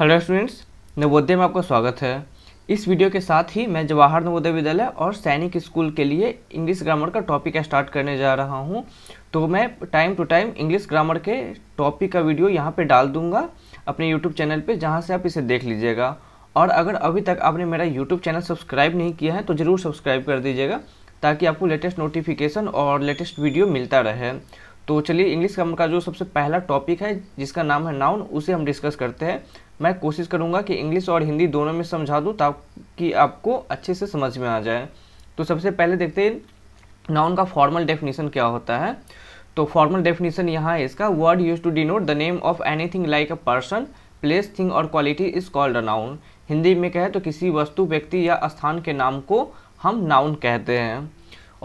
Hello students Navodaya में आपका स्वागत है इस वीडियो के साथ ही मैं जवाहर नवोदय विद्यालय और सैनिक स्कूल के लिए इंग्लिश ग्रामर का टॉपिक स्टार्ट करने जा रहा हूं तो मैं time to time English grammar के टॉपिक का वीडियो यहां पे डाल दूंगा अपने यूट्यूब चैनल पे जहां से आप इसे देख लीजिएगा और अगर अभी तक आपने मेरा यूट्यूब चैनल सब्सक्राइब नहीं किया है तो ज़रूर सब्सक्राइब कर दीजिएगा ताकि आपको लेटेस्ट नोटिफिकेशन और लेटेस्ट वीडियो मिलता रहे तो चलिए इंग्लिश ग्रामर का जो सबसे पहला टॉपिक है जिसका नाम है नाउन उसे हम डिस्कस करते हैं मैं कोशिश करूँगा कि इंग्लिश और हिंदी दोनों में समझा दूँ ताकि आपको अच्छे से समझ में आ जाए तो सबसे पहले देखते हैं नाउन का फॉर्मल डेफिनेशन क्या होता है तो फॉर्मल डेफिनेशन यहाँ है इसका word use to denote the name of anything like a person place thing और quality is called a noun Hindi में कहे तो किसी वस्तु व्यक्ति या स्थान के नाम को हम नाउन कहते हैं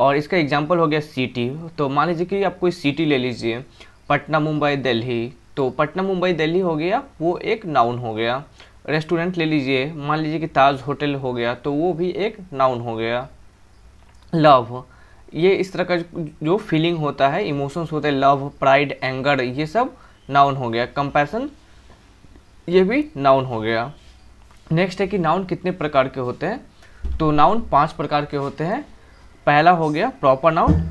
और इसका एग्जाम्पल हो गया सिटी तो मान लीजिए कि आप कोई सिटी ले लीजिए पटना मुंबई दिल्ली तो पटना मुंबई दिल्ली हो गया वो एक नाउन हो गया रेस्टोरेंट ले लीजिए मान लीजिए कि ताज होटल हो गया तो वो भी एक नाउन हो गया लव ये इस तरह का जो फीलिंग होता है इमोशंस होते हैं लव प्राइड एंगर ये सब नाउन हो गया कंपैसन ये भी नाउन हो गया नेक्स्ट है कि नाउन कितने प्रकार के होते हैं तो नाउन पांच प्रकार के होते हैं पहला हो गया proper noun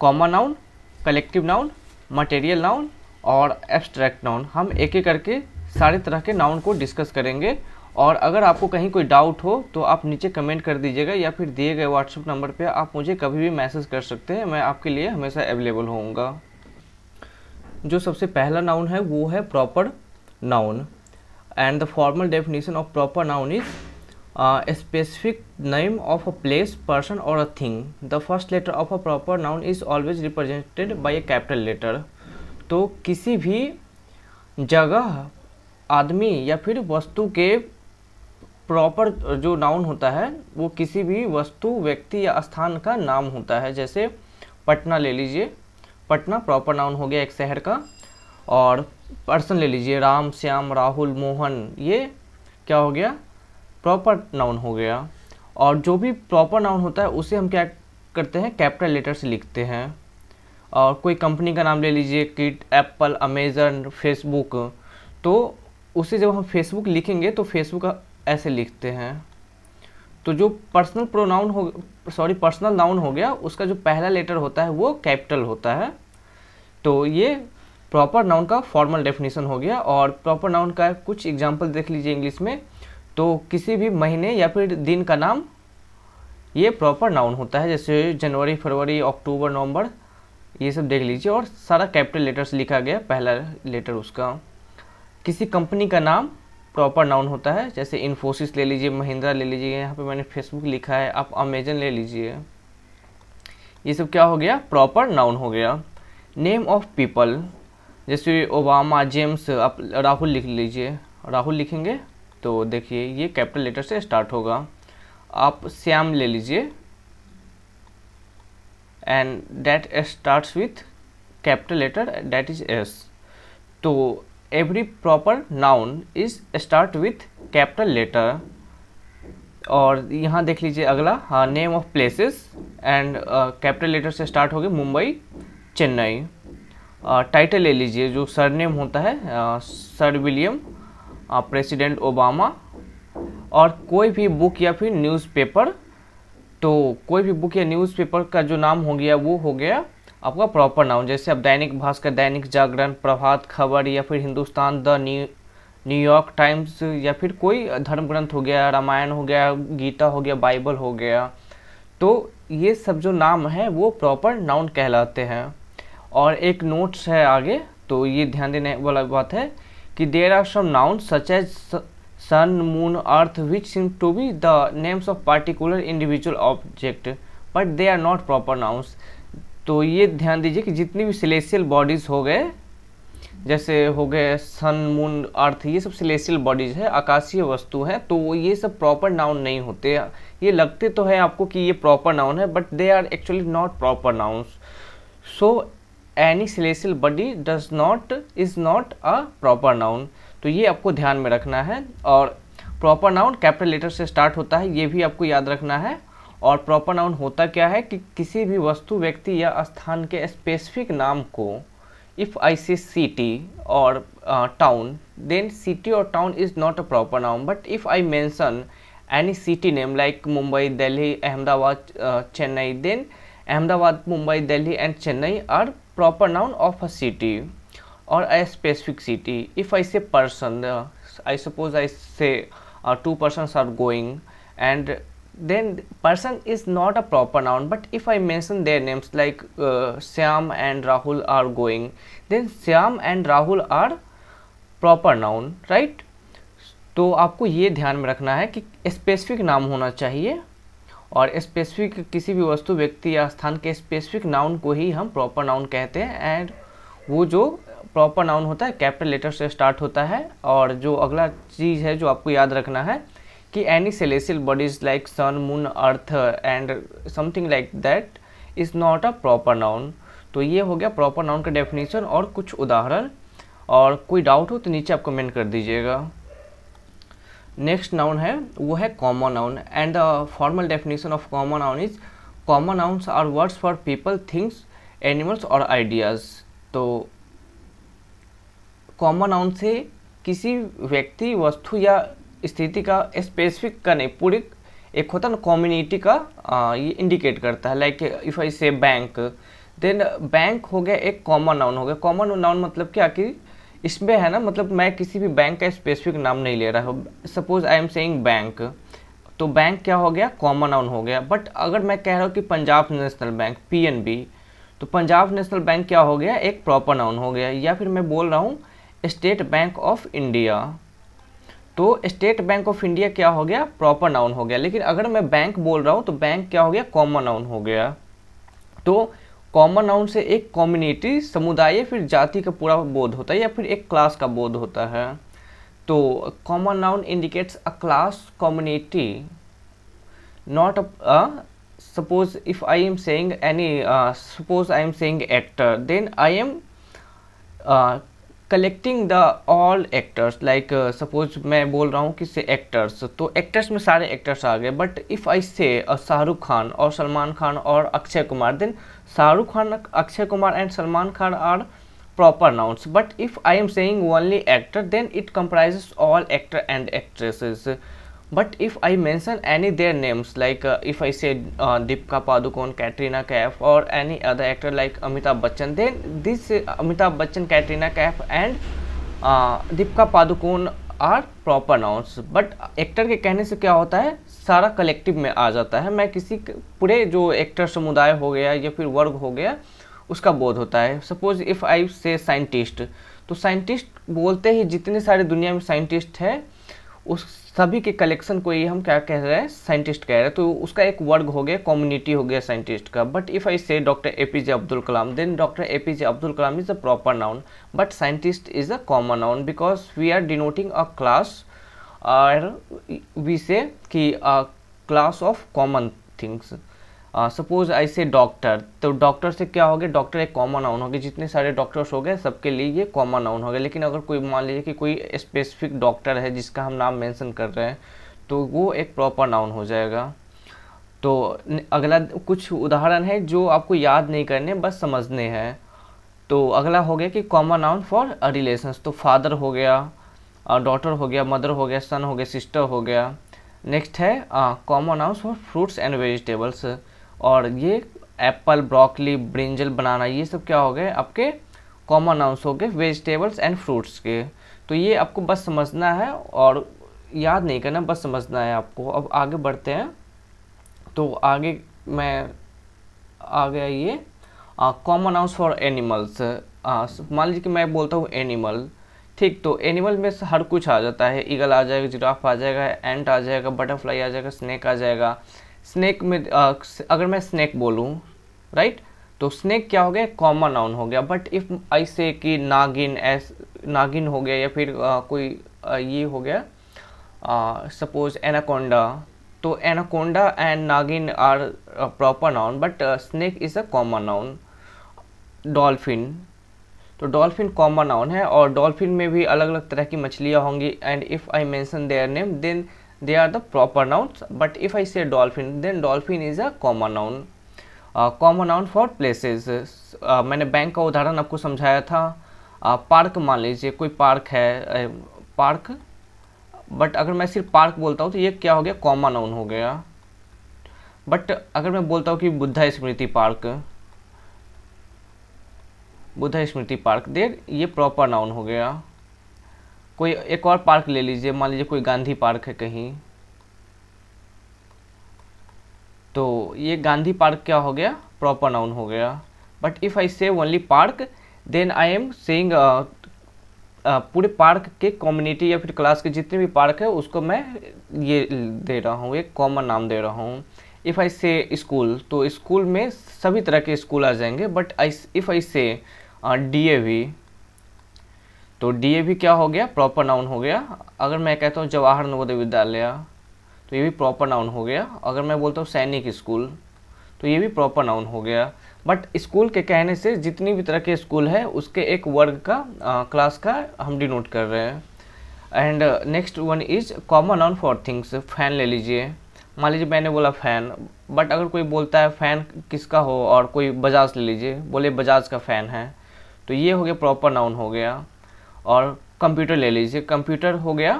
common noun collective noun material noun और एब्स्ट्रैक्ट नाउन हम एक एक करके सारे तरह के नाउन को डिस्कस करेंगे और अगर आपको कहीं कोई डाउट हो तो आप नीचे कमेंट कर दीजिएगा या फिर दिए गए व्हाट्सएप नंबर पे आप मुझे कभी भी मैसेज कर सकते हैं मैं आपके लिए हमेशा अवेलेबल होऊंगा जो सबसे पहला नाउन है वो है proper noun and the formal definition of proper noun is specific name of a place person और a thing the first letter of a proper noun is always represented by a capital letter तो किसी भी जगह आदमी या फिर वस्तु के प्रॉपर जो नाउन होता है वो किसी भी वस्तु व्यक्ति या स्थान का नाम होता है जैसे पटना ले लीजिए पटना प्रॉपर नाउन हो गया एक शहर का और पर्सन ले लीजिए राम श्याम राहुल मोहन ये क्या हो गया प्रॉपर नाउन हो गया और जो भी प्रॉपर नाउन होता है उसे हम क्या करते हैं कैपिटल लेटर से लिखते हैं और कोई कंपनी का नाम ले लीजिए किट एप्पल अमेज़न फेसबुक तो उसे जब हम फेसबुक लिखेंगे तो फेसबुक ऐसे लिखते हैं तो जो पर्सनल प्रोनाउन हो सॉरी पर्सनल नाउन हो गया उसका जो पहला लेटर होता है वो कैपिटल होता है तो ये प्रॉपर नाउन का फॉर्मल डेफिनेशन हो गया और प्रॉपर नाउन का कुछ एग्जाम्पल देख लीजिए इंग्लिश में तो किसी भी महीने या फिर दिन का नाम ये प्रॉपर नाउन होता है जैसे जनवरी फरवरी अक्टूबर नवंबर ये सब देख लीजिए और सारा कैपिटल लेटर्स लिखा गया पहला लेटर उसका किसी कंपनी का नाम प्रॉपर नाउन होता है जैसे इन्फोसिस ले लीजिए महिंद्रा ले लीजिए यहाँ पे मैंने फेसबुक लिखा है आप अमेजन ले लीजिए ये सब क्या हो गया प्रॉपर नाउन हो गया नेम ऑफ पीपल जैसे ओबामा जेम्स आप राहुल लिख लीजिए राहुल लिखेंगे तो देखिए ये कैपिटल लेटर से स्टार्ट होगा आप श्याम ले लीजिए and date S with capital letter letter is S तो every proper noun is start with capital letter और यहाँ देख लीजिए अगला name of places and capital letter से स्टार्ट होगी मुंबई चेन्नई टाइटल ले लीजिए जो सर नेम होता है सर विलियम प्रेसिडेंट ओबामा और कोई भी बुक या फिर न्यूज़पेपर तो कोई भी बुक या न्यूज़पेपर का जो नाम हो गया वो हो गया आपका प्रॉपर नाम जैसे आप दैनिक भास्कर दैनिक जागरण प्रभात खबर या फिर Hindustan the new New York Times या फिर कोई धर्म ग्रंथ हो गया रामायण हो गया गीता हो गया बाइबल हो गया तो ये सब जो नाम है वो प्रॉपर नाउन कहलाते हैं और एक नोट्स है आगे तो ये ध्यान देने वाला बात है कि there are some noun such as sun moon earth which seem to be the names of particular individual object but they are not proper nouns तो ये ध्यान दीजिए कि जितनी भी सिलेसियल बॉडीज़ हो गए जैसे हो गए सन मून अर्थ ये सब सिलेसियल बॉडीज है आकाशीय वस्तु है तो ये सब प्रॉपर नाउन नहीं होते ये लगते तो है आपको कि ये प्रॉपर नाउन है but they are actually not proper nouns so any celestial body does not is not a proper noun तो ये आपको ध्यान में रखना है और प्रॉपर नाउन कैपिटल लेटर से स्टार्ट होता है ये भी आपको याद रखना है और प्रॉपर नाउन होता क्या है कि किसी भी वस्तु व्यक्ति या स्थान के स्पेसिफिक नाम को इफ़ आई सी सिटी और टाउन देन सिटी और town is not a proper noun but if I mention any city name like Mumbai Delhi Ahmedabad Chennai then Ahmedabad Mumbai Delhi and Chennai are proper noun of a city और a specific city if I say person I suppose I say two person are going and then person is not a proper noun but if I mention their names like Shyam and Rahul are going then Shyam and Rahul are proper noun right तो आपको ये ध्यान में रखना है कि specific नाम होना चाहिए और स्पेसिफिक किसी भी वस्तु व्यक्ति या स्थान के स्पेसिफिक नाउन को ही हम प्रॉपर नाउन कहते हैं एंड वो जो प्रॉपर नाउन होता है कैपिटल लेटर से स्टार्ट होता है और जो अगला चीज़ है जो आपको याद रखना है कि any celestial bodies like sun moon earth and something like that is not a proper noun तो ये हो गया प्रॉपर नाउन का डेफिनेशन और कुछ उदाहरण और कोई डाउट हो तो नीचे आप कमेंट कर दीजिएगा नेक्स्ट नाउन है वो है common noun and the formal definition of common noun is common nouns are words for people things animals और आइडियाज़ तो कॉमन नाउन से किसी व्यक्ति वस्तु या स्थिति का स्पेसिफिक का नहीं पूरी एक होता ना कॉम्युनिटी का आ, ये इंडिकेट करता है लाइक इफ़ आई से बैंक देन बैंक हो गया एक कॉमन नाउन हो गया कॉमन नाउन मतलब क्या कि इसमें है ना मतलब मैं किसी भी बैंक का स्पेसिफिक नाम नहीं ले रहा हूँ suppose I am saying bank तो बैंक क्या हो गया कॉमन नाउन हो गया बट अगर मैं कह रहा हूँ कि पंजाब नेशनल बैंक पी तो पंजाब नेशनल बैंक क्या हो गया एक प्रॉपर नाउन हो गया या फिर मैं बोल रहा हूँ स्टेट बैंक ऑफ इंडिया तो स्टेट बैंक ऑफ इंडिया क्या हो गया प्रॉपर नाउन हो गया लेकिन अगर मैं बैंक बोल रहा हूँ तो बैंक क्या हो गया कॉमन नाउन हो गया तो कॉमन नाउन से एक कम्युनिटी समुदाय या फिर जाति का पूरा बोध होता है या फिर एक क्लास का बोध होता है तो common noun indicates a class community not a suppose if I am saying any suppose I am saying actor then I am collecting the all actors like suppose मैं बोल रहा हूँ कि से एक्टर्स तो एक्टर्स में सारे एक्टर्स आ गए बट इफ़ आई से शाहरुख खान और सलमान खान और Akshay Kumar then Shahrukh Khan Akshay Kumar and Salman Khan are proper nouns but if I am saying only actor then it comprise all actor and actresses but if I mention any their names like if I say Deepika Padukone Katrina Kaif और any other actor like Amitabh Bachchan then this Amitabh Bachchan Katrina Kaif and Deepika Padukone are proper nouns but actor के कहने से क्या होता है सारा collective में आ जाता है मैं किसी पूरे जो एक्टर समुदाय हो गया या फिर वर्ग हो गया उसका बोध होता है सपोज इफ आई से साइंटिस्ट तो साइंटिस्ट बोलते ही जितने सारे दुनिया में साइंटिस्ट हैं उस सभी के कलेक्शन को ही हम क्या कह रहे हैं साइंटिस्ट कह रहे हैं तो उसका एक वर्ग हो गया कम्युनिटी हो गया साइंटिस्ट का but if I say doctor A P J Abdul Kalam then doctor A P J Abdul Kalam is a proper noun but scientist is a common noun because we are denoting a class और we say कि class of common things suppose I say doctor तो doctor से क्या हो गया doctor एक common noun हो गया जितने सारे डॉक्टर्स हो गए सबके लिए ये कॉमन नाउन हो गया लेकिन अगर कोई मान लीजिए कि कोई स्पेसिफिक डॉक्टर है जिसका हम नाम मेंशन कर रहे हैं तो वो एक प्रॉपर नाउन हो जाएगा तो अगला कुछ उदाहरण है जो आपको याद नहीं करने बस समझने हैं तो अगला हो गया कि कॉमन नाउन फॉर रिलेशंस तो फादर हो गया डॉटर uh, हो गया मदर हो गया सन हो गया सिस्टर हो गया नेक्स्ट है common noun for fruits and vegetables और ये एप्पल ब्रोकली ब्रिंजल बनाना ये सब क्या हो गए आपके कॉमन नाउंस हो गए वेजिटेबल्स एंड फ्रूट्स के तो ये आपको बस समझना है और याद नहीं करना बस समझना है आपको अब आगे बढ़ते हैं तो आगे मैं आ गया ये कॉमन नाउंस फॉर एनिमल्स मान लीजिए कि मैं बोलता हूँ एनिमल ठीक तो एनिमल में हर कुछ आ जाता है ईगल आ जाएगा जिराफ आ जाएगा एंट आ जाएगा बटरफ्लाई आ जाएगा स्नैक आ जाएगा स्नेक में आ, अगर मैं स्नेक बोलूँ राइट तो स्नेक क्या हो गया कॉमन नाउन हो गया बट इफ ऐसे कि नागिन एस नागिन हो गया या फिर आ, कोई आ, ये हो गया सपोज एनाकोंडा तो Anaconda and Nagin are proper noun but snake is a common noun dolphin तो डॉल्फिन कॉमन नाउन है और डॉल्फिन में भी अलग अलग तरह की मछलियाँ होंगी and if I mention their name then they are the proper nouns but if i say dolphin then dolphin is a common noun common noun for places मैंने बैंक का उदाहरण आपको समझाया था पार्क uh, मान लीजिए कोई पार्क है पार्क uh, बट अगर मैं सिर्फ पार्क बोलता हूँ तो ये क्या हो गया कॉमन नाउन हो गया बट अगर मैं बोलता हूँ कि Buddha Smriti Park Buddha Smriti Park there ये प्रॉपर नाउन हो गया कोई एक और पार्क ले लीजिए मान लीजिए कोई गांधी पार्क है कहीं तो ये गांधी पार्क क्या हो गया प्रॉपर नाउन हो गया but if I say only park then I am saying पूरे पार्क के कम्युनिटी या फिर क्लास के जितने भी पार्क है उसको मैं ये दे रहा हूँ एक कॉमन नाम दे रहा हूँ इफ़ आई से स्कूल तो स्कूल में सभी तरह के स्कूल आ जाएंगे but I if I say D A V तो डी ए भी क्या हो गया प्रॉपर नाउन हो गया अगर मैं कहता हूँ जवाहर नवोदय विद्यालय तो ये भी प्रॉपर नाउन हो गया अगर मैं बोलता हूँ सैनिक स्कूल तो ये भी प्रॉपर नाउन हो गया बट स्कूल के कहने से जितनी भी तरह के स्कूल है उसके एक वर्ग का आ, क्लास का हम डिनोट कर रहे हैं and next one is common noun for things fan ले लीजिए मान लीजिए मैंने बोला फ़ैन बट अगर कोई बोलता है फ़ैन किसका हो और कोई बजाज ले लीजिए बोले बजाज का फ़ैन है तो ये हो गया प्रॉपर नाउन हो गया और कंप्यूटर ले लीजिए कंप्यूटर हो गया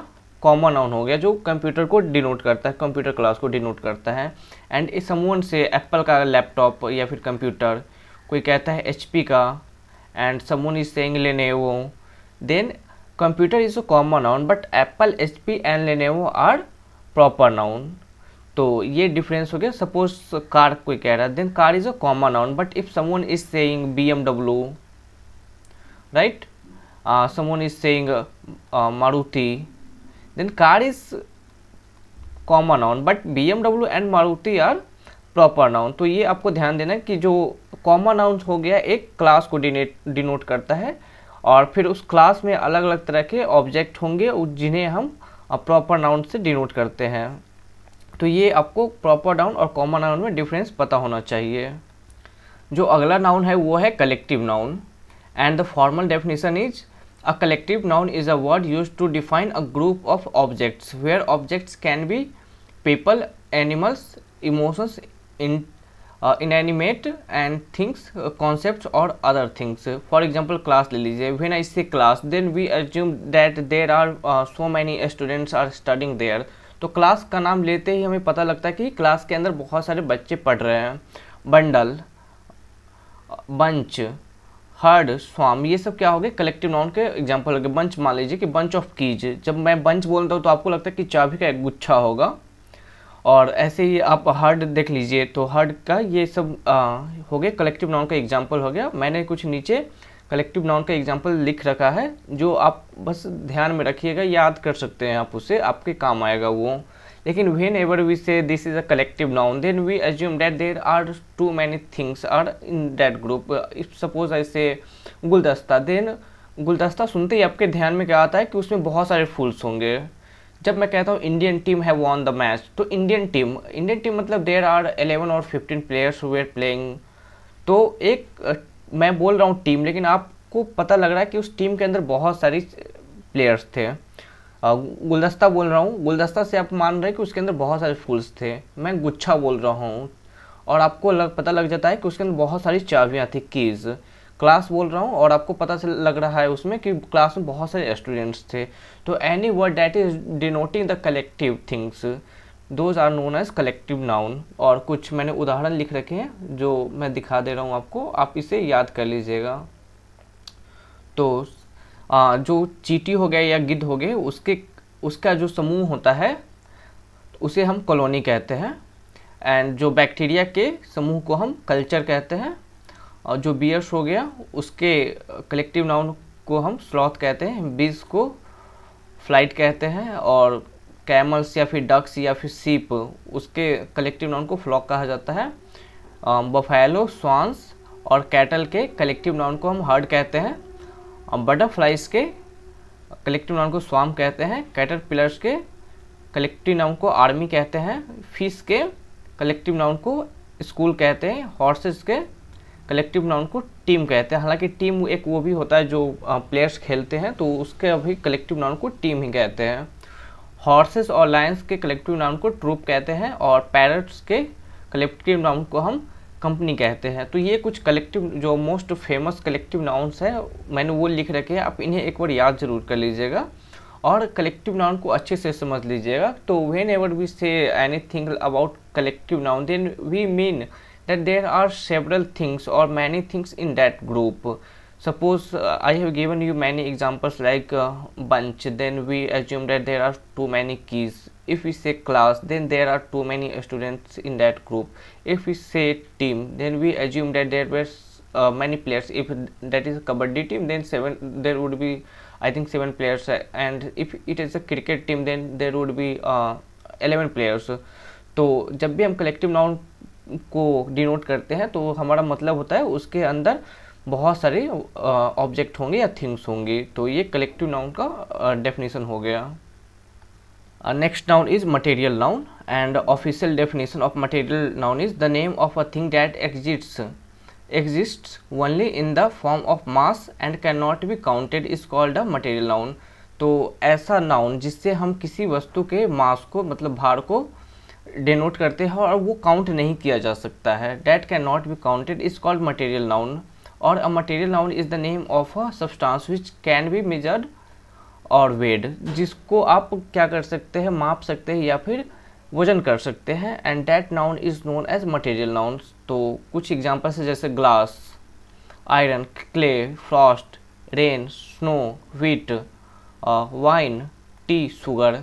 कॉमन नाउन हो गया जो कंप्यूटर को डिनोट करता है कंप्यूटर क्लास को डिनोट करता है एंड इस समून से एप्पल का लैपटॉप या फिर कंप्यूटर कोई कहता है एच का and someone is saying Lenovo then computer is a common noun but Apple H P and Lenovo are proper noun तो ये डिफरेंस हो गया सपोज कार कोई कह रहा है then car is a common noun but if someone is saying B M W right uh, someone is saying uh, uh, Maruti, then car is common noun but B and Maruti are proper noun तो ये आपको ध्यान देना कि जो common noun हो गया एक क्लास को डिनोट करता है और फिर उस क्लास में अलग अलग तरह के ऑब्जेक्ट होंगे जिन्हें हम प्रॉपर uh, नाउन से डिनोट करते हैं तो ये आपको प्रॉपर नाउन और कॉमन नाउन में डिफरेंस पता होना चाहिए जो अगला नाउन है वो है collective noun and the formal definition is A collective noun is a word used to define a group of objects where objects can be people, animals, emotions, in, uh, inanimate and things, uh, concepts or other things. For example, class ले लीजिए When I say class, then we assume that there are uh, so many students are studying there. तो class का नाम लेते ही हमें पता लगता है कि क्लास के अंदर बहुत सारे बच्चे पढ़ रहे हैं बंडल बंच हर्ड स्वाम ये सब क्या हो गए कलेक्टिव नाउन के एग्जाम्पल हो गए बंच मान लीजिए कि बंच ऑफ कीज जब मैं बंच बोलता हूँ तो आपको लगता है कि चाबी का एक गुच्छा होगा और ऐसे ही आप हर्ड देख लीजिए तो हर्ड का ये सब आ, हो गया कलेक्टिव नाउन का एग्जाम्पल हो गया मैंने कुछ नीचे कलेक्टिव नाउन का एग्जाम्पल लिख रखा है जो आप बस ध्यान में रखिएगा याद कर सकते हैं आप उसे आपके काम आएगा वो लेकिन whenever we say this is a collective noun then we assume that there are too many things are in that group if suppose I say गुलदस्ता देन गुलदस्ता सुनते ही आपके ध्यान में क्या आता है कि उसमें बहुत सारे फूल्स होंगे जब मैं कहता हूँ Indian team have won the match तो इंडियन टीम इंडियन टीम मतलब देर आर एलेवन और फिफ्टीन प्लेयर्स वेयर प्लेइंग तो एक मैं बोल रहा हूँ टीम लेकिन आपको पता लग रहा है कि उस टीम के अंदर बहुत सारी प्लेयर्स थे गुलदस्ता बोल रहा हूँ गुलदस्ता से आप मान रहे हैं कि उसके अंदर बहुत सारे फूल्स थे मैं गुच्छा बोल रहा हूँ और आपको लग पता लग जाता है कि उसके अंदर बहुत सारी चाबियाँ थी कीज़ क्लास बोल रहा हूँ और आपको पता लग रहा है उसमें कि क्लास में बहुत सारे स्टूडेंट्स थे तो any word that is denoting the collective things those are known as collective noun और कुछ मैंने उदाहरण लिख रखे हैं जो मैं दिखा दे रहा हूँ आपको आप इसे याद कर लीजिएगा तो जो चीटी हो गया या गिद्ध हो गए उसके उसका जो समूह होता है उसे हम कॉलोनी कहते हैं एंड जो बैक्टीरिया के समूह को हम कल्चर कहते हैं और जो बियर्स हो गया उसके कलेक्टिव नाउन को हम स्लॉथ कहते हैं बीज को फ्लाइट कहते हैं और कैमल्स या फिर डक्स या फिर सीप उसके कलेक्टिव नाउन को फ्लॉक कहा जाता है um, बफेलो स्वांस और कैटल के कलेक्टिव नाउन को हम हर्ड कहते हैं और बटरफ्लाइज के कलेक्टिव नाउन को स्वाम कहते हैं कैटर पिलर्स के कलेक्टिव नाउन को आर्मी कहते हैं फिश के कलेक्टिव नाउन को स्कूल कहते हैं हॉर्सेस के कलेक्टिव नाउन को टीम कहते हैं हालांकि टीम एक वो भी होता है जो प्लेयर्स खेलते हैं तो उसके अभी कलेक्टिव नाउन को टीम ही कहते हैं हॉर्सेस और लायंस के कलेक्टिव नाउन को ट्रूप कहते हैं और पैरट्स के कलेक्टिव नाउन को हम कंपनी कहते हैं तो ये कुछ कलेक्टिव जो मोस्ट फेमस कलेक्टिव नाउन्स है मैंने वो लिख रखे हैं आप इन्हें एक बार याद जरूर कर लीजिएगा और कलेक्टिव नाउन को अच्छे से समझ लीजिएगा तो whenever we say anything about collective noun then we mean that there are several things और many things in that group suppose I have given you many examples like bunch then we assume that there are too many keys if we say class then there are too many students in that group if we say team then we assume that there were uh, many players if that is a kabaddi team then seven there would be i think seven players and if it is a cricket team then there would be uh, 11 players तो जब भी हम collective noun को denote करते हैं तो हमारा मतलब होता है उसके अंदर बहुत सारे ऑब्जेक्ट होंगे या थिंग्स होंगे तो ये कलेक्टिव नाउन का डेफिनेशन हो गया next noun is material noun and official definition of material noun is the name of a thing that exists exist only in the form of mass and can not be counted is called a material noun तो ऐसा noun जिससे हम किसी वस्तु के मास को मतलब भार को डिनोट करते हैं और वो काउंट नहीं किया जा सकता है that can not be counted is called material noun और a material noun is the name of a substance which can be measured और वेड जिसको आप क्या कर सकते हैं माप सकते हैं या फिर वजन कर सकते हैं and that noun is known as material noun तो कुछ एग्जाम्पल्स है जैसे glass iron clay frost rain snow wheat wine tea sugar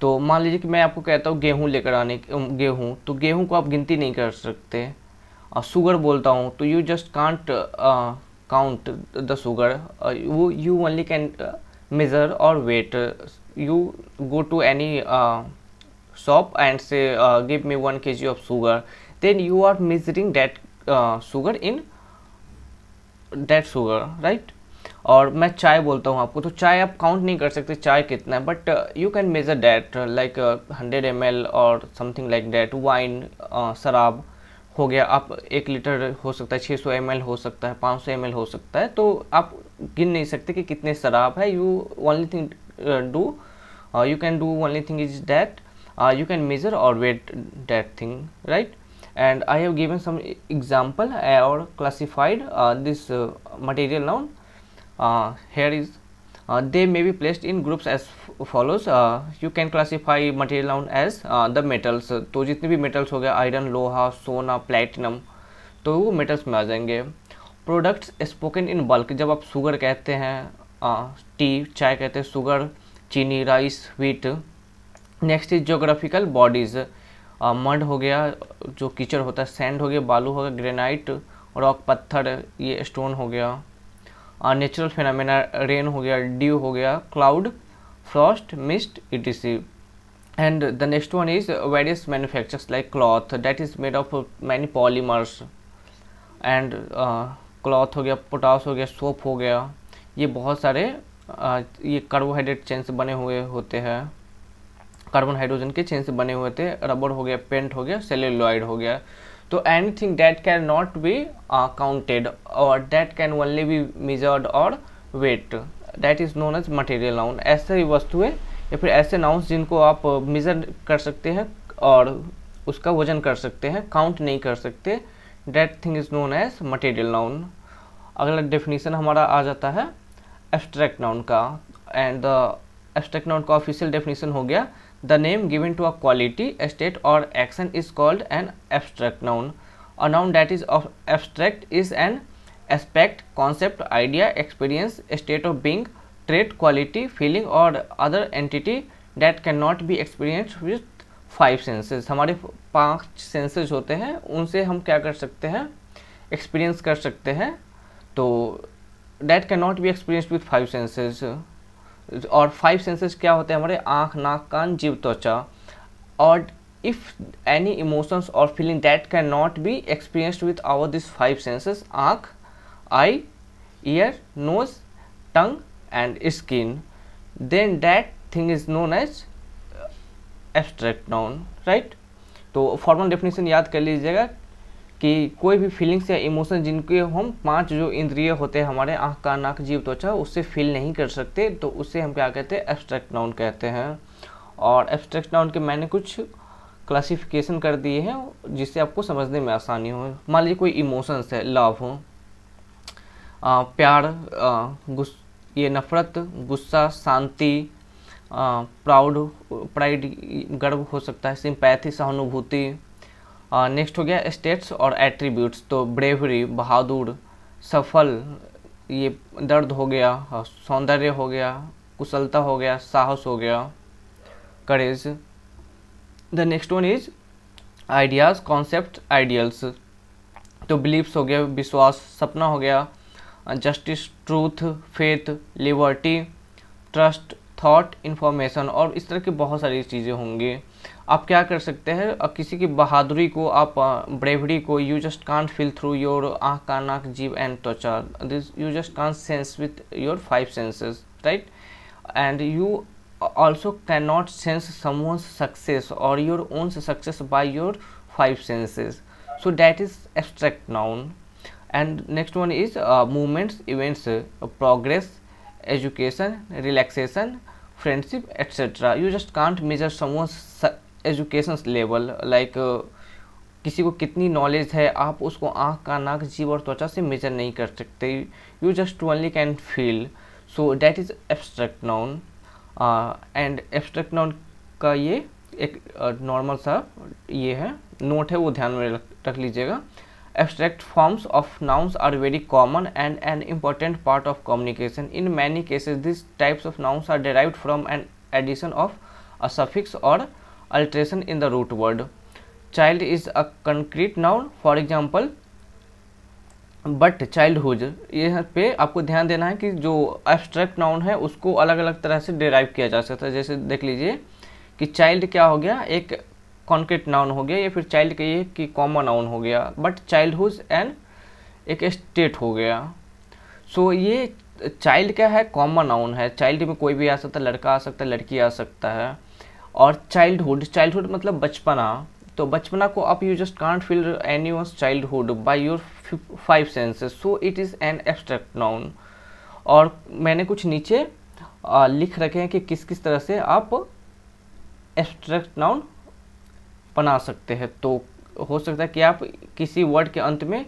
तो मान लीजिए कि मैं आपको कहता हूँ गेहूँ लेकर आने गेहूँ तो गेहूँ को आप गिनती नहीं कर सकते और शुगर बोलता हूँ तो you just can't count the sugar वो you only can measure or weight you go to any uh, shop and say uh, give me 1 kg of sugar then you are measuring that uh, sugar in that sugar right और मैं चाय बोलता हूँ आपको तो चाय आप count नहीं कर सकते चाय कितना है but you can measure that like hundred M L और समथिंग लाइक डैट वाइन शराब हो गया आप एक लीटर हो सकता है छः सौ एम एल हो सकता है पाँच सौ एम एल हो सकता है तो आप गिन नहीं सकते कि कितने शराब है you only thing do you can do only thing is that you can measure और weigh that thing right and I have given some example और classified this material noun here is they may be placed in groups as follows you can classify material noun as the metals तो जितने भी metals हो गए iron लोहा सोना platinum तो वो मेटल्स में आ जाएंगे प्रोडक्ट्स स्पोकन इन बल्क जब आप शुगर कहते हैं टी चाय कहते हैं शुगर चीनी rice wheat next is geographical bodies mud हो गया जो कीचड़ होता है सैंड हो गया बालू हो गया ग्रेनाइट रॉक पत्थर ये स्टोन हो गया नेचुरल फिनमिना रेन हो गया ड्यू हो गया cloud frost mist etc and the next one is various manufactures like cloth that is made up of many polymers and cloth हो गया पोटास हो गया सोप हो गया ये बहुत सारे ये कार्बोहाइड्रेट चेन से बने हुए होते हैं कार्बन हाइड्रोजन के चेन से बने हुए थे रबर हो गया पेंट हो गया सेलुलॉइड हो गया तो anything that can not be counted और that can only be measured और weigh that is known as material noun ऐसे वस्तुएं या फिर ऐसे नाउन्स जिनको आप मेजर कर सकते हैं और उसका वजन कर सकते हैं काउंट नहीं कर सकते that thing is known as material noun अगला डेफिनेशन हमारा आ जाता है एब्स्ट्रैक्ट नाउन का एंड द एब्स्ट्रैक्ट नाउन का ऑफिशियल डेफिनेशन हो गया the name given to a quality state और action is called an abstract noun a noun that is abstract is an aspect concept idea experience state of being trait quality feeling और other entity that can not be experience with five senses हमारे पांच senses होते हैं उनसे हम क्या कर सकते हैं एक्सपीरियंस कर सकते हैं तो that can not be experience with five senses और फाइव सेंसेज क्या होते हैं हमारे आँख नाक कान जीव त्वचा और इफ एनी इमोशंस और feeling that can not be experienced with our this five senses आँख eye ear nose tongue and skin then that thing is known as abstract noun right तो फॉर्मल डेफिनेशन याद कर लीजिएगा कि कोई भी feelings या इमोशन जिनके हम पांच जो इंद्रिय होते हैं हमारे आँख का नाक जीव त्वचा उससे फील नहीं कर सकते तो उससे हम क्या कहते हैं एब्स्ट्रैक्ट नाउन कहते हैं और एब्स्ट्रैक्ट नाउन के मैंने कुछ क्लासिफिकेशन कर दिए हैं जिससे आपको समझने में आसानी हो मान लीजिए कोई इमोशंस है लव हो आ, प्यार गुस ये नफ़रत गुस्सा शांति प्राउड प्राइड गर्व हो सकता है सिंपैथी सहानुभूति नेक्स्ट हो गया स्टेट्स और एट्रीब्यूट्स तो ब्रेवरी बहादुर सफल ये दर्द हो गया सौंदर्य हो गया कुशलता हो गया साहस हो गया courage the next one is ideas concept ideals तो बिलीव्स हो गया विश्वास सपना हो गया justice truth faith liberty trust thought information और इस तरह की बहुत सारी चीज़ें होंगी आप क्या कर सकते हैं किसी की बहादुरी को आप ब्रेवरी को you just can't feel through your आँख का नाक जीव एंड त्वचा this you just can't sense with your five senses right and you also can not sense someone's success और your own success by your five senses so that is abstract noun and next one is movements events progress education relaxation friendship etcetera you just can't measure someone's education level like किसी को कितनी knowledge है आप उसको आँख का नाक जीव और त्वचा से मेजर नहीं कर सकते you just only can feel so that is abstract noun and abstract noun का ये एक नॉर्मल uh, सा ये है नोट है वो ध्यान में रख लीजिएगा abstract forms of nouns are very common and an important part of communication in many cases this types of nouns are derive from an addition of a suffix और alteration in the root word child is a concrete noun for example but childhood यहाँ पे आपको ध्यान देना है कि जो abstract noun है उसको अलग अलग तरह से डिराइव किया जा सकता है जैसे देख लीजिए कि चाइल्ड क्या हो गया एक कॉन्क्रीट नाउन हो गया या फिर चाइल्ड कहिए कि कॉमन नाउन हो गया बट चाइल्ड हुज एन एक स्टेट हो गया सो so, ये चाइल्ड क्या है कॉमन नाउन है चाइल्ड में कोई भी आ सकता है लड़का आ सकता है लड़की आ सकता है और चाइल्डहुड चाइल्डहुड मतलब बचपना तो बचपना को आप you just can't feel any child childhood by your five senses so it is an abstract noun और मैंने कुछ नीचे आ, लिख रखे हैं कि किस किस तरह से आप एब्स्ट्रैक्ट नाउन बना सकते हैं तो हो सकता है कि आप किसी वर्ड के अंत में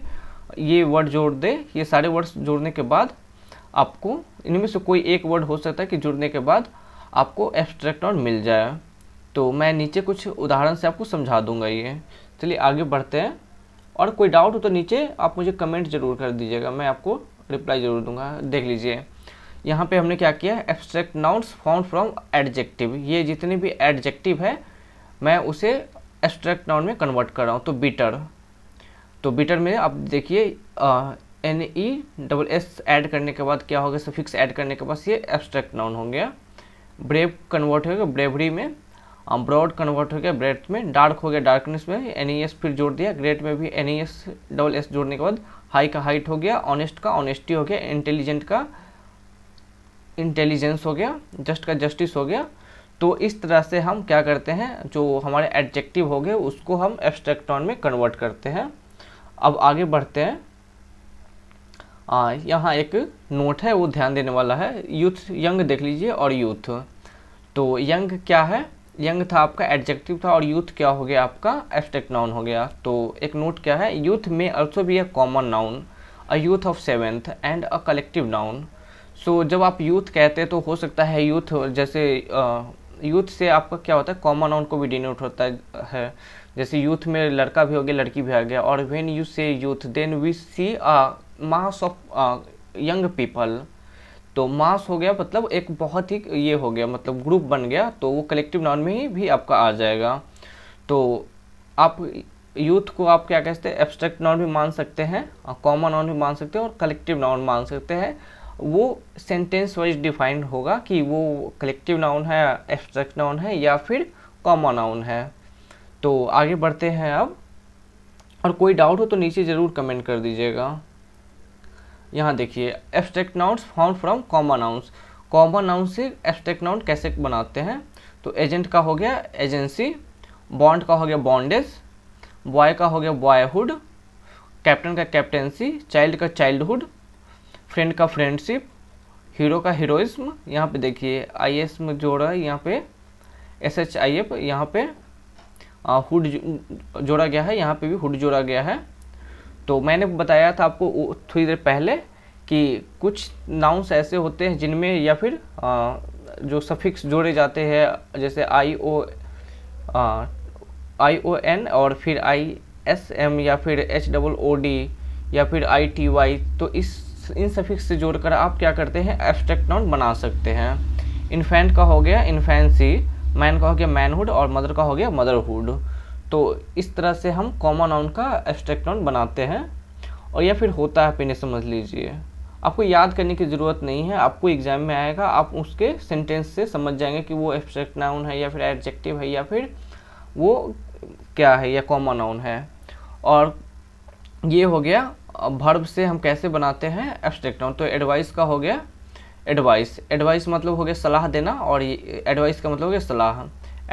ये वर्ड जोड़ दें ये सारे वर्ड्स जोड़ने के बाद आपको इनमें से कोई एक वर्ड हो सकता है कि जुड़ने के बाद आपको एब्स्ट्रैक्ट नाउन मिल जाए तो मैं नीचे कुछ उदाहरण से आपको समझा दूंगा ये चलिए आगे बढ़ते हैं और कोई डाउट हो तो नीचे आप मुझे कमेंट जरूर कर दीजिएगा मैं आपको रिप्लाई जरूर दूंगा देख लीजिए यहाँ पे हमने क्या किया abstract nouns found from adjective ये जितने भी एडजेक्टिव है मैं उसे एब्स्ट्रैक्ट नाउन में कन्वर्ट कर रहा हूँ तो बीटर तो बीटर में आप देखिए N E double S add करने के बाद क्या होगा सफिक्स एड करने के बाद ये एब्स्ट्रैक्ट नाउन हो गया ब्रेव कन्वर्ट होगा ब्रेवरी में हम ब्रॉड कन्वर्ट हो गया ब्रेथ में डार्क हो गया डार्कनेस में एन फिर जोड़ दिया ग्रेट में भी एन डबल एस जोड़ने के बाद हाई का हाइट हो गया ऑनेस्ट का ऑनेस्टी हो गया इंटेलिजेंट का इंटेलिजेंस हो गया जस्ट का जस्टिस हो गया तो इस तरह से हम क्या करते हैं जो हमारे एडजेक्टिव हो गए उसको हम एब्स्ट्रैक्टॉन में कन्वर्ट करते हैं अब आगे बढ़ते हैं यहाँ एक नोट है वो ध्यान देने वाला है यूथ यंग देख लीजिए और यूथ तो यंग क्या है यंग था आपका एडजेक्टिव था और यूथ क्या हो गया आपका एब्स्ट्रैक्ट नाउन हो गया तो एक नोट क्या है यूथ में अल्सो भी a common noun a youth of seventh and a collective noun so जब आप यूथ कहते हैं तो हो सकता है यूथ जैसे यूथ से आपका क्या होता है कॉमन नाउन को भी डिनोट होता है जैसे यूथ में लड़का भी हो गया लड़की भी आ गया और when you say youth then we see a mass of young people तो मास हो गया मतलब एक बहुत ही ये हो गया मतलब ग्रुप बन गया तो वो कलेक्टिव नाउन में ही भी आपका आ जाएगा तो आप यूथ को आप क्या कहते हैं एब्स्ट्रैक्ट नाउन भी मान सकते हैं कॉमन नाउन भी मान सकते हैं और कलेक्टिव नाउन मान सकते हैं वो सेंटेंस वाइज डिफाइंड होगा कि वो कलेक्टिव नाउन है एब्स्ट्रैक्ट नाउन है या फिर कॉमन नाउन है तो आगे बढ़ते हैं अब और कोई डाउट हो तो नीचे ज़रूर कमेंट कर दीजिएगा यहाँ देखिए abstract nouns form from common nouns common noun से एब्स्ट्रैक्ट नाउंड कैसे बनाते हैं तो एजेंट का हो गया एजेंसी बॉन्ड का हो गया बॉन्डेज बॉय का हो गया बॉयहुड कैप्टन का कैप्टेंसी चाइल्ड का चाइल्डहुड फ्रेंड का फ्रेंडशिप हीरो का हीरोइज्म यहाँ पे देखिए आई एस में जोड़ा है यहाँ पे एस एच आई एफ यहाँ पे हुड जोड़ा गया है यहाँ पे भी हुड जोड़ा गया है तो मैंने बताया था आपको थोड़ी देर पहले कि कुछ नाउंस ऐसे होते हैं जिनमें या फिर आ, जो सफिक्स जोड़े जाते हैं जैसे आई ओ आई ओ एन और फिर आई एस एम या फिर एच डबल ओ डी या फिर आई टी वाई तो इस इन सफिक्स से जोड़कर आप क्या करते हैं एब्स्ट्रैक्ट नाउन बना सकते हैं इन्फेंट का हो गया इन्फेंसी मैन का हो गया मैनहुड और मदर का हो गया मदरहुड तो इस तरह से हम कॉमन नाउन का एब्स्ट्रैक्ट नाउन बनाते हैं और या फिर होता है पहले समझ लीजिए आपको याद करने की ज़रूरत नहीं है आपको एग्जाम में आएगा आप उसके सेंटेंस से समझ जाएंगे कि वो एब्स्ट्रैक्ट नाउन है या फिर एडजेक्टिव है या फिर वो क्या है या कॉमन नाउन है और ये हो गया भर्ब से हम कैसे बनाते हैं एब्स्ट्रैक्ट नाउन तो एडवाइस का हो गया एडवाइस एडवाइस मतलब हो गया सलाह देना और एडवाइस का मतलब हो गया सलाह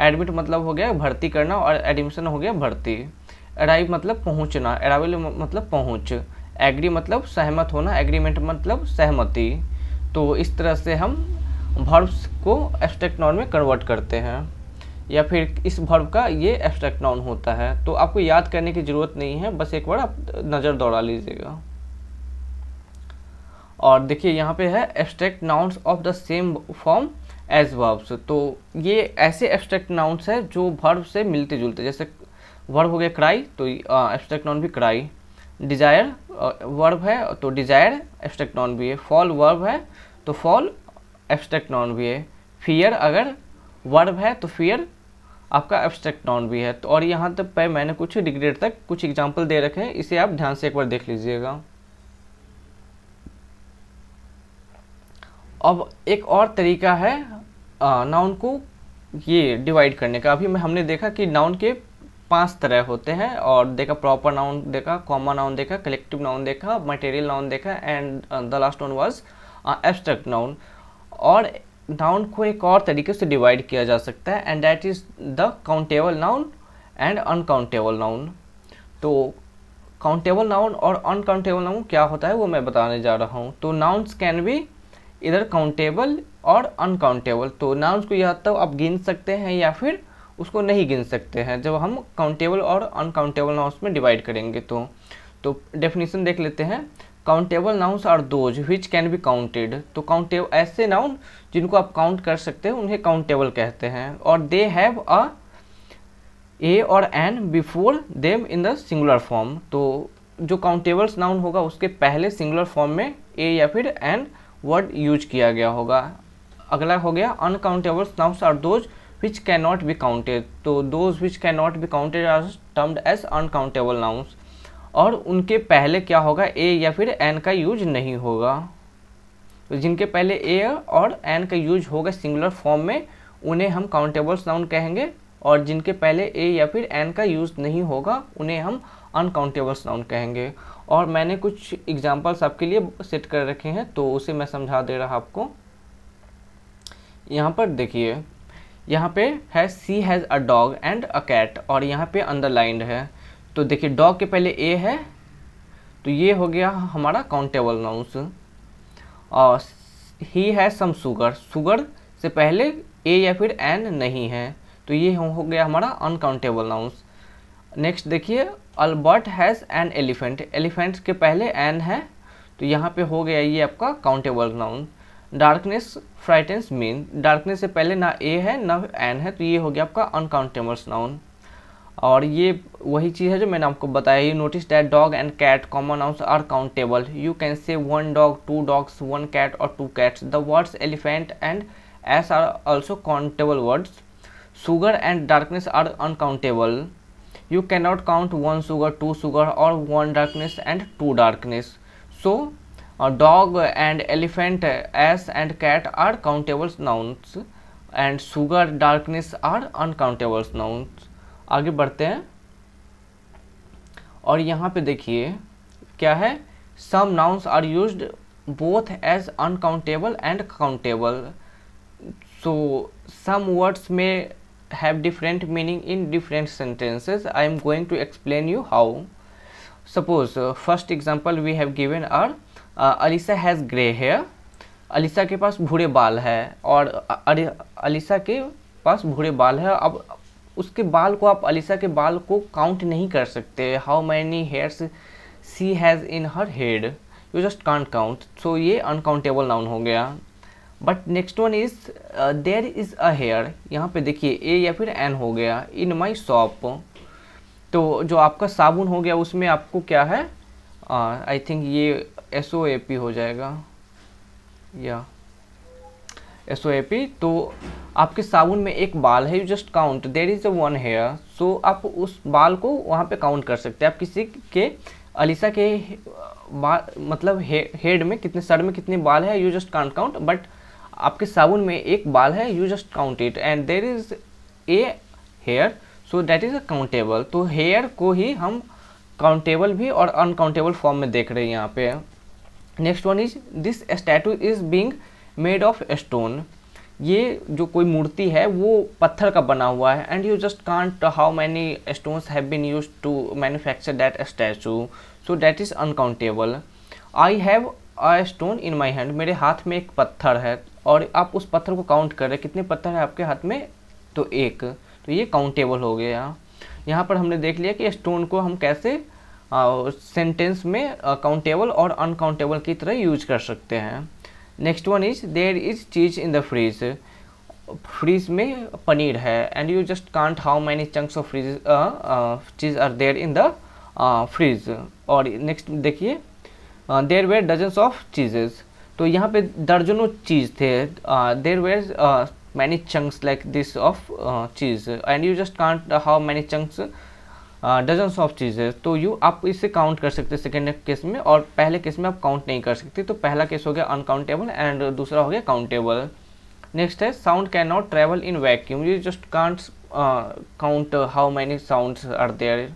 एडमिट मतलब हो गया भर्ती करना और एडमिशन हो गया भर्ती अराइव मतलब पहुंचना अराइवल मतलब पहुंच एग्री मतलब सहमत होना एग्रीमेंट मतलब सहमति तो इस तरह से हम भर्ब्स को एब्सट्रैक्ट नॉन में कन्वर्ट करते हैं या फिर इस भर्व का ये एब्सट्रैक्ट नॉन होता है तो आपको याद करने की ज़रूरत नहीं है बस एक बार आप नज़र दौड़ा लीजिएगा और देखिए यहाँ पे है abstract nouns of the same form as verbs तो ये ऐसे एब्स्ट्रैक्ट नाउन्स है जो वर्ब से मिलते जुलते जैसे वर्ब हो गया क्राई तो एब्स्ट्रैक्ट नाउन भी क्राई डिजायर वर्ब है तो डिजायर एब्स्ट्रैक्ट नाउन भी है फॉल वर्ब है तो फॉल एब्स्ट्रैक्ट नाउन भी है फियर अगर वर्ब है तो फियर आपका एब्स्ट्रैक्ट नाउन भी है तो और यहाँ तक पे मैंने कुछ डिग्रेड तक कुछ एग्जाम्पल दे रखे हैं इसे आप ध्यान से एक बार देख लीजिएगा अब एक और तरीका है नाउन को ये डिवाइड करने का अभी हमने देखा कि नाउन के पांच तरह होते हैं और देखा प्रॉपर नाउन देखा कॉमन नाउन देखा कलेक्टिव नाउन देखा मटेरियल नाउन देखा and the last one was abstract noun और नाउन को एक और तरीके से डिवाइड किया जा सकता है and that is the countable noun and uncountable noun तो काउंटेबल नाउन और अनकाउंटेबल नाउन क्या होता है वो मैं बताने जा रहा हूँ तो नाउन्स कैन बी इधर काउंटेबल और अनकाउंटेबल तो नाउन्स को या तो आप गिन सकते हैं या फिर उसको नहीं गिन सकते हैं जब हम काउंटेबल और अनकाउंटेबल नाउन्स में डिवाइड करेंगे तो तो डेफिनेशन देख लेते हैं countable nouns are those which can be counted तो काउंटेबल ऐसे नाउन जिनको आप काउंट कर सकते हैं उन्हें काउंटेबल कहते हैं और दे हैव अ ए और an before them in the singular form तो जो काउंटेबल्स नाउन होगा उसके पहले सिंगुलर फॉर्म में ए या फिर एन वर्ड यूज किया गया होगा अगला हो गया uncountable nouns are those which can not be counted तो those which can not be counted are termed as uncountable nouns और उनके पहले क्या होगा ए या फिर एन का यूज नहीं होगा तो जिनके पहले ए और एन का यूज होगा सिंगुलर फॉर्म में उन्हें हम काउंटेबल्स नाउन कहेंगे और जिनके पहले ए या फिर एन का यूज नहीं होगा उन्हें हम अनकाउंटेबल्स नाउन कहेंगे और मैंने कुछ एग्जाम्पल्स आपके लिए सेट कर रखे हैं तो उसे मैं समझा दे रहा आपको यहाँ पर देखिए यहाँ पे है she has a dog and a cat और यहाँ पे अंडरलाइंड है तो देखिए डॉग के पहले ए है तो ये हो गया हमारा काउंटेबल नाउंस और ही है सम सुगर सुगर से पहले ए या फिर एन नहीं है तो ये हो गया हमारा अनकाउंटेबल नाउंस नेक्स्ट देखिए Albert has an elephant elephants के पहले एन है तो यहाँ पे हो गया ये आपका countable noun darkness frightens mean darkness से पहले ना ए है ना एन है तो ये हो गया आपका अनकाउंटेबल्स नाउन और ये वही चीज़ है जो मैंने आपको बताया you notice that dog and cat common nouns are countable you can say one dog two dogs one cat और two cats the words elephant and एस are also countable words sugar and darkness are uncountable you can not count one sugar two sugar और one darkness and two darkness so dog and elephant एस and cat are countables nouns and sugar darkness are uncountables nouns आगे बढ़ते हैं और यहाँ पे देखिए क्या है some nouns are use both as uncountable and countable so some words में have different meaning in different sentences i am going to explain you how suppose uh, first example we have given are uh, alisa has gray hair Alisa के पास भूरे बाल है और Alisa के पास भूरे बाल है अब उसके बाल को आप अलिसा के बाल को काउंट नहीं कर सकते how many hairs she has in her head you just can't count so ये अनकाउंटेबल नाउन हो गया but next one is there is a hair यहाँ पे देखिए ए या फिर एन हो गया इन माई शॉप तो जो आपका साबुन हो गया उसमें आपको क्या है आई uh, थिंक ये एस ओ ए पी हो जाएगा या एस ओ ए पी तो आपके साबुन में एक बाल है you just count there is a one hair so आप उस बाल को वहाँ पे काउंट कर सकते हैं आप किसी के अलीसा के uh, बाल मतलब हेड में कितने सर में कितने बाल है you just count count but आपके साबुन में एक बाल है you just count it and there is a hair so that is a countable तो हेयर को ही हम काउंटेबल भी और अनकाउंटेबल फॉर्म में देख रहे हैं यहाँ पे next one is this statue is being made of stone ये जो कोई मूर्ति है वो पत्थर का बना हुआ है and you just can't how many stones have been use to manufacture that statue so that is uncountable I have I stone in my hand मेरे हाथ में एक पत्थर है और आप उस पत्थर को काउंट कर रहे हैं कितने पत्थर हैं आपके हाथ में तो एक तो ये काउंटेबल हो गया यहाँ पर हमने देख लिया कि स्टोन को हम कैसे सेंटेंस में काउंटेबल और अनकाउंटेबल की तरह यूज कर सकते हैं next one is there is cheese in the fridge fridge में पनीर है and you just can't how many chunks of fridge cheese are there in the fridge और नेक्स्ट देखिए there were dozens of cheeses तो यहाँ पे दर्जनों cheese थे there were many chunks like this of cheese and you just can't how many chunks dozens of cheeses तो you आप इससे काउंट कर सकते सेकेंड केस में और पहले केस में आप काउंट नहीं कर सकते तो पहला केस हो गया अनकाउंटेबल एंड दूसरा हो गया काउंटेबल नेक्स्ट है sound can not travel in vacuum you just can't count how many sound are there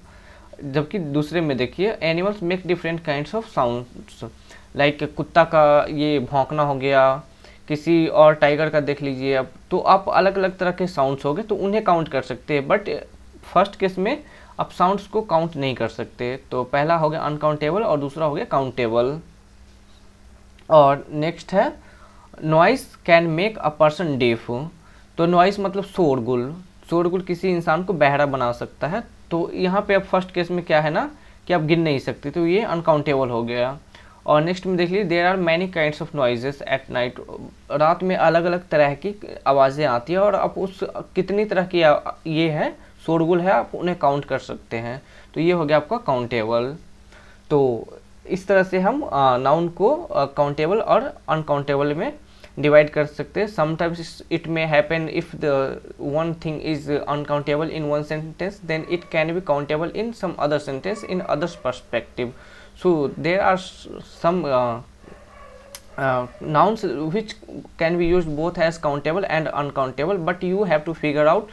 जबकि दूसरे में देखिए animals make different kinds of sounds like कुत्ता का ये भौंकना हो गया किसी और टाइगर का देख लीजिए अब तो आप अलग अलग तरह के साउंड्स हो गए तो उन्हें काउंट कर सकते हैं बट फर्स्ट केस में आप साउंड्स को काउंट नहीं कर सकते तो पहला हो गया अनकाउंटेबल और दूसरा हो गया काउंटेबल और नेक्स्ट है noise can make a person deaf तो नॉइस मतलब शोरगुल शोरगुल किसी इंसान को बहरा बना सकता है तो यहाँ पे अब फर्स्ट केस में क्या है ना कि आप गिन नहीं सकते तो ये अनकाउंटेबल हो गया और नेक्स्ट में देख लीजिए there are many kind of noises at night रात में अलग अलग तरह की आवाज़ें आती हैं और आप उस कितनी तरह की ये है शोरगुल है आप उन्हें काउंट कर सकते हैं तो ये हो गया आपका काउंटेबल तो इस तरह से हम नाउन को काउंटेबल और अनकाउंटेबल में डिवाइड कर सकते हैं sometimes it may happen if the one thing is uncountable in one sentence then it can be countable in some other sentence in others perspective so there are some uh, uh, nouns which can be used both as countable and uncountable but you have to figure out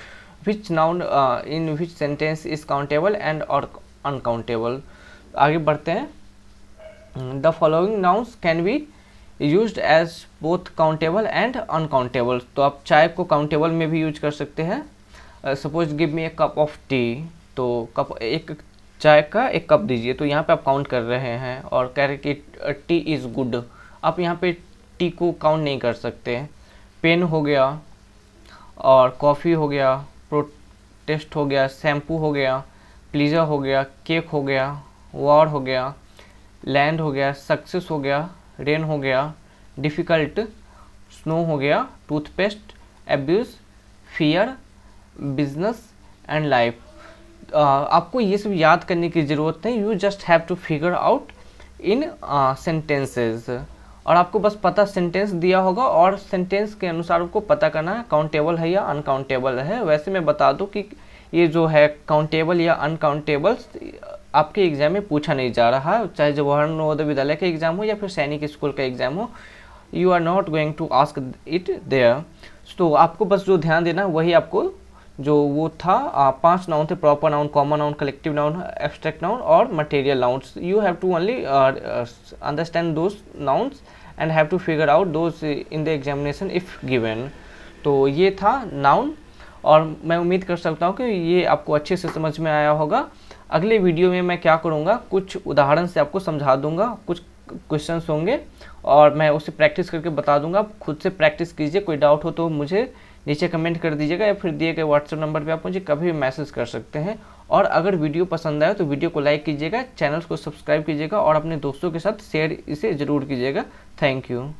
which noun uh, in which sentence is countable and or uncountable आगे बढ़ते हैं the following nouns can be use as both countable and uncountable तो आप चाय को countable में भी use कर सकते हैं suppose give me a cup of tea तो कप एक चाय का एक कप दीजिए तो यहाँ पे आप काउंट कर रहे हैं और कह रहे कि टी इज़ गुड आप यहाँ पे टी को काउंट नहीं कर सकते पेन हो गया और कॉफ़ी हो गया प्रोटेस्ट हो गया शैम्पू हो गया प्लीज़ा हो गया केक हो गया वार हो गया लैंड हो गया सक्सेस हो गया रेन हो गया डिफ़िकल्ट स्नो हो गया toothpaste abuse fear business and life आपको ये सब याद करने की ज़रूरत नहीं you just have to figure out in sentences और आपको बस पता सेंटेंस दिया होगा और सेंटेंस के अनुसार आपको पता करना है काउंटेबल है या अनकाउंटेबल है वैसे मैं बता दूं कि ये जो है काउंटेबल या अनकाउंटेबल्स आपके एग्जाम में पूछा नहीं जा रहा चाहे जवाहर नवोदय विद्यालय का एग्जाम हो या फिर सैनिक स्कूल का एग्जाम हो you are not going to ask it there तो आपको बस जो ध्यान देना वही आपको जो वो था पांच नाउन थे proper noun common noun collective noun abstract noun और material nouns you have to only understand those nouns and have to figure out those in the examination if given तो ये था नाउन और मैं उम्मीद कर सकता हूँ कि ये आपको अच्छे से समझ में आया होगा अगले वीडियो में मैं क्या करूँगा कुछ उदाहरण से आपको समझा दूंगा कुछ क्वेश्चंस होंगे और मैं उसे प्रैक्टिस करके बता दूंगा आप खुद से प्रैक्टिस कीजिए कोई डाउट हो तो मुझे नीचे कमेंट कर दीजिएगा या फिर दिए गए व्हाट्सएप नंबर पे आप मुझे कभी भी मैसेज कर सकते हैं और अगर वीडियो पसंद आए तो वीडियो को लाइक कीजिएगा चैनल को सब्सक्राइब कीजिएगा और अपने दोस्तों के साथ शेयर इसे ज़रूर कीजिएगा थैंक यू